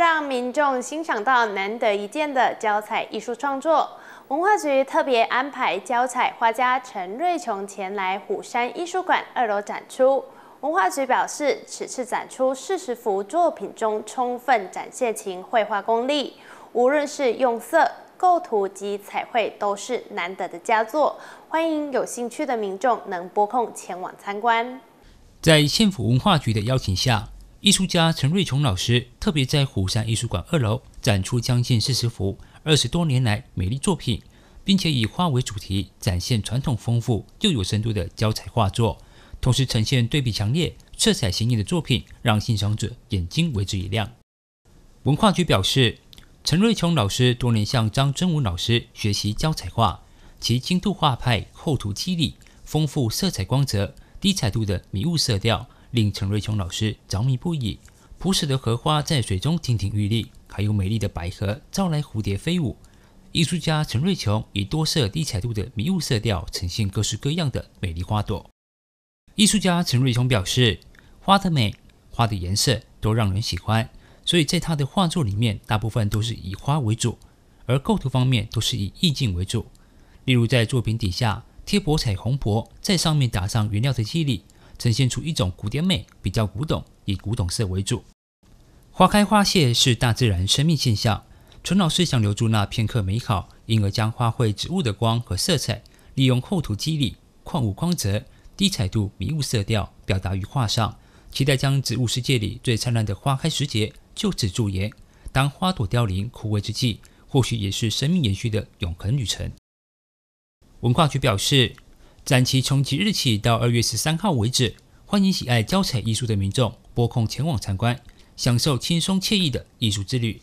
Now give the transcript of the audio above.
让民众欣赏到难得一见的焦彩艺术创作，文化局特别安排焦彩画家陈瑞琼前来虎山艺术馆二楼展出。文化局表示，此次展出四十幅作品中，充分展现其绘画功力，无论是用色、构图及彩绘，都是难得的佳作。欢迎有兴趣的民众能拨空前往参观。在县府文化局的邀请下。艺术家陈瑞琼老师特别在虎山艺术馆二楼展出将近四十幅二十多年来美丽作品，并且以花为主题展现传统丰富又有深度的胶彩画作，同时呈现对比强烈、色彩鲜艳的作品，让欣赏者眼睛为之一亮。文化局表示，陈瑞琼老师多年向张真武老师学习胶彩画，其精度画派厚涂肌理、丰富色彩光泽、低彩度的迷雾色调。令陈瑞琼老师着迷不已。朴实的荷花在水中亭亭玉立，还有美丽的百合，招来蝴蝶飞舞。艺术家陈瑞琼以多色低彩度的迷雾色调呈现各式各样的美丽花朵。艺术家陈瑞琼表示：“花的美，花的颜色都让人喜欢，所以在他的画作里面，大部分都是以花为主，而构图方面都是以意境为主。例如在作品底下贴薄彩虹箔，在上面打上原料的肌理。”呈现出一种古典美，比较古董，以古董色为主。花开花谢是大自然生命现象。陈老师想留住那片刻美好，因而将花卉植物的光和色彩，利用厚涂肌理、矿物光泽、低彩度、迷雾色调表达于画上，期待将植物世界里最灿烂的花开时节就此驻颜。当花朵凋零枯萎之际，或许也是生命延续的永恒旅程。文化局表示。展期从即日起到二月十三号为止，欢迎喜爱交彩艺术的民众拨空前往参观，享受轻松惬意的艺术之旅。